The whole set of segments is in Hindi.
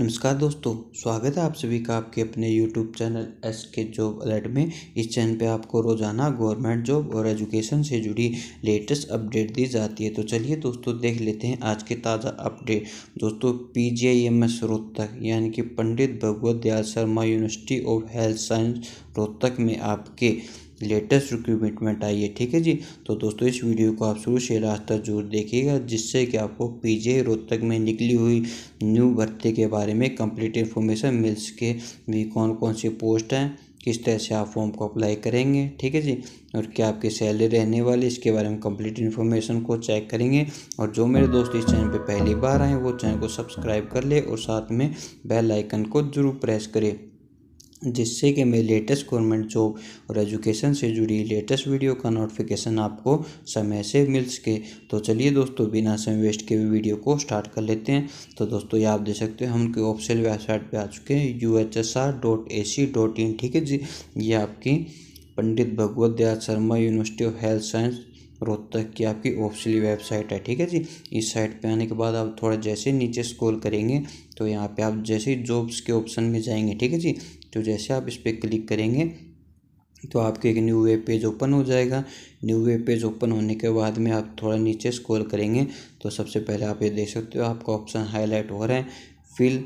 नमस्कार दोस्तों स्वागत है आप सभी का आपके अपने YouTube channel S K job alert में इस चैनल पे आपको रोज़ाना गवर्नमेंट जॉब और एजुकेशन से जुड़ी लेटेस्ट अपडेट दी जाती है तो चलिए दोस्तों देख लेते हैं आज के ताज़ा अपडेट दोस्तों P G I M S Rohtak यानी कि Pandit Bhagwat Dayal Sharma university of health science Rohtak में आपके लेटेस्ट रिक्रूटमेंट आई है ठीक है जी तो दोस्तों इस वीडियो को आप शुरू से रास्ता जरूर देखिएगा जिससे कि आपको पीजे रोहतक में निकली हुई न्यू भर्ती के बारे में कंप्लीट इन्फॉर्मेशन मिल सके भी कौन कौन सी पोस्ट हैं किस तरह से आप फॉर्म को अप्लाई करेंगे ठीक है जी और क्या आपकी सैलरी रहने वाली इसके बारे में कंप्लीट इन्फॉर्मेशन को चेक करेंगे और जो मेरे दोस्त इस चैनल पे पहली बार आए वो चैनल को सब्सक्राइब कर ले और साथ में बेल आइकन को ज़रूर प्रेस करें जिससे कि मैं लेटेस्ट गवर्नमेंट जॉब और एजुकेशन से जुड़ी लेटेस्ट वीडियो का नोटिफिकेशन आपको समय से मिल सके तो चलिए दोस्तों बिना समय वेस्ट के भी वीडियो को स्टार्ट कर लेते हैं तो दोस्तों ये आप देख सकते हैं हम उनके ऑफिशियल वेबसाइट पे आ चुके हैं U H S R dot A C dot in ठीक है जी ये आपकी Pandit Bhagwat Dayal Sharma university of health science Rohtak की आपकी ऑफिशियल वेबसाइट है ठीक है जी इस साइट पे आने के बाद आप थोड़ा जैसे नीचे स्क्रॉल करेंगे तो यहाँ पे आप जैसे ही जॉब्स के ऑप्शन में जाएंगे ठीक है जी तो जैसे आप इस पर क्लिक करेंगे तो आपके एक न्यू वेब पेज ओपन हो जाएगा न्यू वेब पेज ओपन होने के बाद में आप थोड़ा नीचे स्क्रॉल करेंगे तो सबसे पहले आप ये देख सकते हो आपका ऑप्शन हाईलाइट हो रहा है fill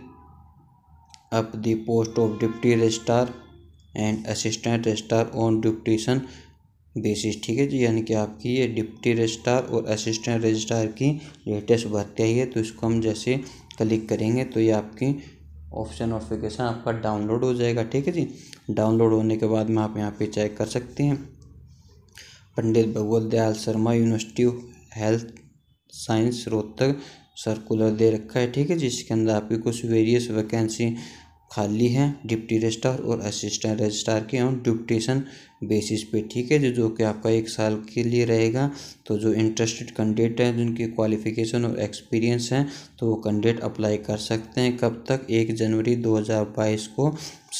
up the post of deputy registrar and assistant registrar on deputation basis ठीक है जी यानी कि आपकी ये डिप्टी रजिस्ट्रार और असिस्टेंट रजिस्ट्रार की लेटेस्ट भर्ती है तो इसको हम जैसे क्लिक करेंगे तो ये आपकी ऑप्शन नोटिफिकेशन आपका डाउनलोड हो जाएगा ठीक है जी डाउनलोड होने के बाद में आप यहाँ पे चेक कर सकते हैं Pandit Bhagwat Dayal Sharma university health science Rohtak circular दे रखा है ठीक है जिसके अंदर आपकी कुछ वेरियस वैकेंसी खाली है डिप्टी रजिस्ट्रार और असिस्टेंट रजिस्ट्रार के ऑन डिप्टेशन बेसिस पे ठीक है जो जो कि आपका एक साल के लिए रहेगा तो जो इंटरेस्टेड कैंडिडेट हैं जिनकी क्वालिफिकेशन और एक्सपीरियंस हैं तो वो कैंडिडेट अप्लाई कर सकते हैं कब तक एक जनवरी 2022 को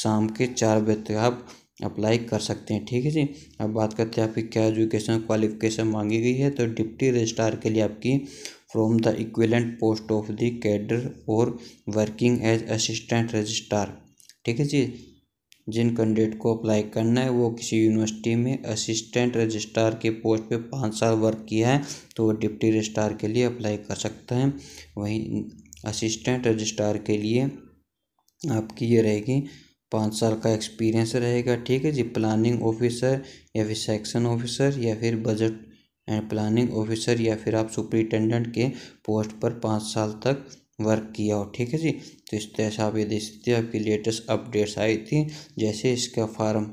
शाम के चार बजे तक आप अप्लाई कर सकते हैं ठीक है जी अब बात करते हैं आपकी क्या एजुकेशन क्वालिफिकेशन मांगी गई है तो डिप्टी रजिस्ट्रार के लिए आपकी from the equivalent post of the cadre और वर्किंग एज असिस्टेंट रजिस्ट्रार ठीक है जी जिन कैंडिडेट को अप्लाई करना है वो किसी यूनिवर्सिटी में असिस्टेंट रजिस्ट्रार के पोस्ट पे पाँच साल वर्क किया है तो वो डिप्टी रजिस्ट्रार के लिए अप्लाई कर सकते हैं वहीं असिस्टेंट रजिस्ट्रार के लिए आपकी ये रहेगी पाँच साल का एक्सपीरियंस रहेगा ठीक है जी प्लानिंग ऑफिसर या फिर सेक्शन ऑफिसर या फिर बजट एंड प्लानिंग ऑफिसर या फिर आप सुप्रिंटेंडेंट के पोस्ट पर पाँच साल तक वर्क किया हो ठीक है जी तो इस तरह से आप ये देख सकते हैं आपकी लेटेस्ट अपडेट्स आई थी जैसे इसका फार्म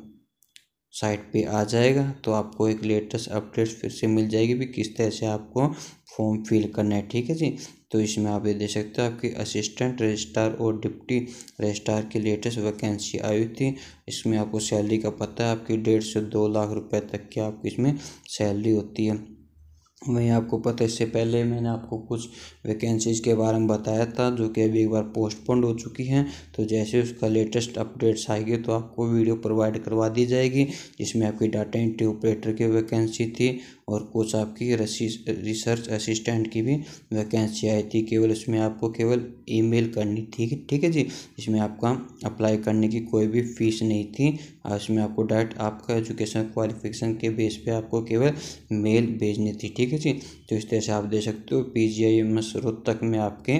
साइट पे आ जाएगा तो आपको एक लेटेस्ट अपडेट्स फिर से मिल जाएगी भी किस तरह से आपको फॉर्म फिल करना है ठीक है जी तो इसमें आप ये देख सकते हो आपके असिस्टेंट रजिस्ट्रार और डिप्टी रजिस्ट्रार की लेटेस्ट वैकेंसी आई थी इसमें आपको सैलरी का पता है आपकी डेढ़ से दो लाख रुपए तक की आपकी इसमें सैलरी होती है वहीं आपको पता इससे पहले मैंने आपको कुछ वैकेंसीज़ के बारे में बताया था जो कि अभी एक बार पोस्टपोन्ड हो चुकी हैं तो जैसे उसका लेटेस्ट अपडेट्स आएगी तो आपको वीडियो प्रोवाइड करवा दी जाएगी जिसमें आपकी डाटा एंट्री ऑपरेटर की वैकेंसी थी और कुछ आपकी रिसर्च असिस्टेंट की भी वैकेंसी आई थी केवल इसमें आपको केवल ईमेल करनी थी ठीक है जी इसमें आपका अप्लाई करने की कोई भी फीस नहीं थी और इसमें आपको डायरेक्ट आपका एजुकेशन क्वालिफिकेशन के बेस पे आपको केवल मेल भेजनी थी ठीक है जी तो इस तरह से आप दे सकते हो P G I M S Rohtak में आपके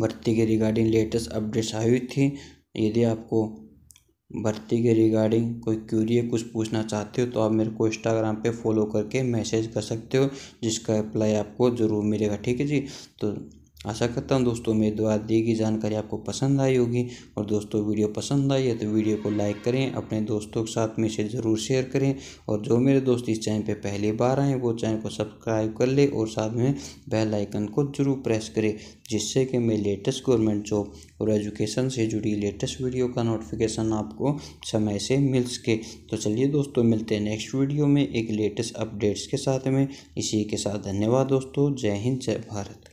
भर्ती के रिगार्डिंग लेटेस्ट अपडेट्स आई हुई थी यदि आपको भर्ती के रिगार्डिंग कोई क्यूरी है कुछ पूछना चाहते हो तो आप मेरे को इंस्टाग्राम पे फॉलो करके मैसेज कर सकते हो जिसका रिप्लाई आपको ज़रूर मिलेगा ठीक है जी तो आशा करता हूँ दोस्तों मेरे द्वारा दी गई जानकारी आपको पसंद आई होगी और दोस्तों वीडियो पसंद आई है तो वीडियो को लाइक करें अपने दोस्तों के साथ में इसे ज़रूर शेयर करें और जो मेरे दोस्त इस चैनल पे पहली बार आए वो चैनल को सब्सक्राइब कर ले और साथ में बेल आइकन को जरूर प्रेस करें जिससे कि मैं लेटेस्ट गवर्नमेंट जॉब और एजुकेशन से जुड़ी लेटेस्ट वीडियो का नोटिफिकेशन आपको समय से मिल सके तो चलिए दोस्तों मिलते हैं नेक्स्ट वीडियो में एक लेटेस्ट अपडेट्स के साथ में इसी के साथ धन्यवाद दोस्तों जय हिंद जय भारत